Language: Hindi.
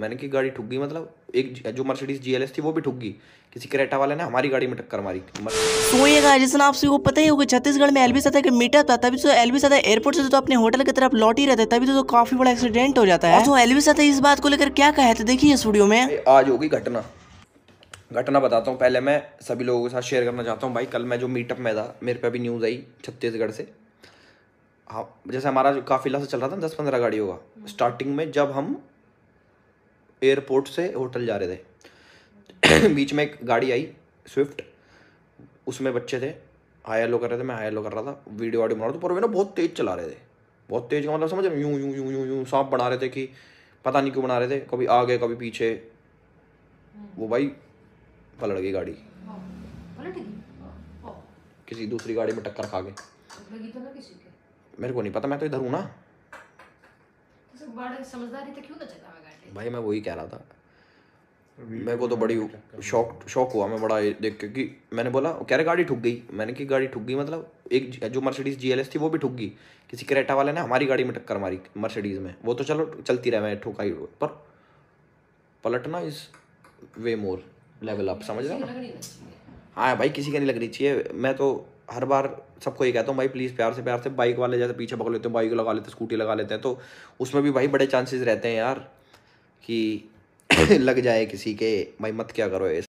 मैंने की गाड़ी ठुक गई मतलब एक जो मर्सिडीज जीएलएस थी वो भी ठुक गई किसी करेटा वाले ने हमारी गाड़ी में टक्कर मारी तो सोएगा जिसने आप सभी को पता ही होगा छत्तीसगढ़ में एलबी सदा का मीटअप था तभी तो एलबी सदा एयरपोर्ट से तो अपने होटल की तरफ लौट ही रहते तभी तो, तो काफी बड़ा एक्सीडेंट हो जाता है तो एलबी सदा इस बात को लेकर क्या कहते तो देखिए स्टूडियो में आज होगी घटना घटना बताता हूँ पहले मैं सभी लोगों के साथ शेयर करना चाहता हूँ भाई कल मैं जो मीटअप में था मेरे पे अभी न्यूज़ आई छत्तीसगढ़ से हाँ जैसे हमारा जो काफिला से चल रहा था दस पंद्रह गाड़ी होगा स्टार्टिंग में जब हम एयरपोर्ट से होटल जा रहे थे बीच में एक गाड़ी आई स्विफ्ट उसमें बच्चे थे हाई एलो कर रहे थे मैं हाई एलो कर रहा था वीडियो वाडियो बना रहा था पर वे ना बहुत तेज़ चला रहे थे बहुत तेज़ का मतलब समझ यूँ यूँ यूँ यूँ यूँ सांप बना रहे थे कि पता नहीं क्यों बना रहे थे कभी आगे कभी पीछे वो भाई पलट गई गाड़ी किसी दूसरी गाड़ी में टक्कर खा गए तो मेरे को नहीं पता मैं तो इधर हूँ ना तो भाई मैं वही कह रहा था मेरे को तो बड़ी शौक शौक हुआ मैं बड़ा देख के कि मैंने बोला कह रहे गाड़ी ठुक गई मैंने कि गाड़ी ठुक गई मतलब एक जो मर्सिडीज जी थी वो भी ठुक गई किसी करेटा वाले ने हमारी गाड़ी में टक्कर मारी मर्सिडीज में वो तो चलो चलती रहे मैं ठुका ही पर पलटना is way more level up समझ रहे हो ना हाँ भाई किसी का नहीं लगनी चाहिए मैं तो हर बार सबको ये कहता हूँ भाई प्लीज़ प्यार से प्यार से बाइक वाले जैसे पीछे पकड़ लेते हैं बाइक लगा लेते हैं स्कूटी लगा लेते हैं तो उसमें भी भाई बड़े चांसेस रहते हैं यार कि लग जाए किसी के भाई मत क्या करो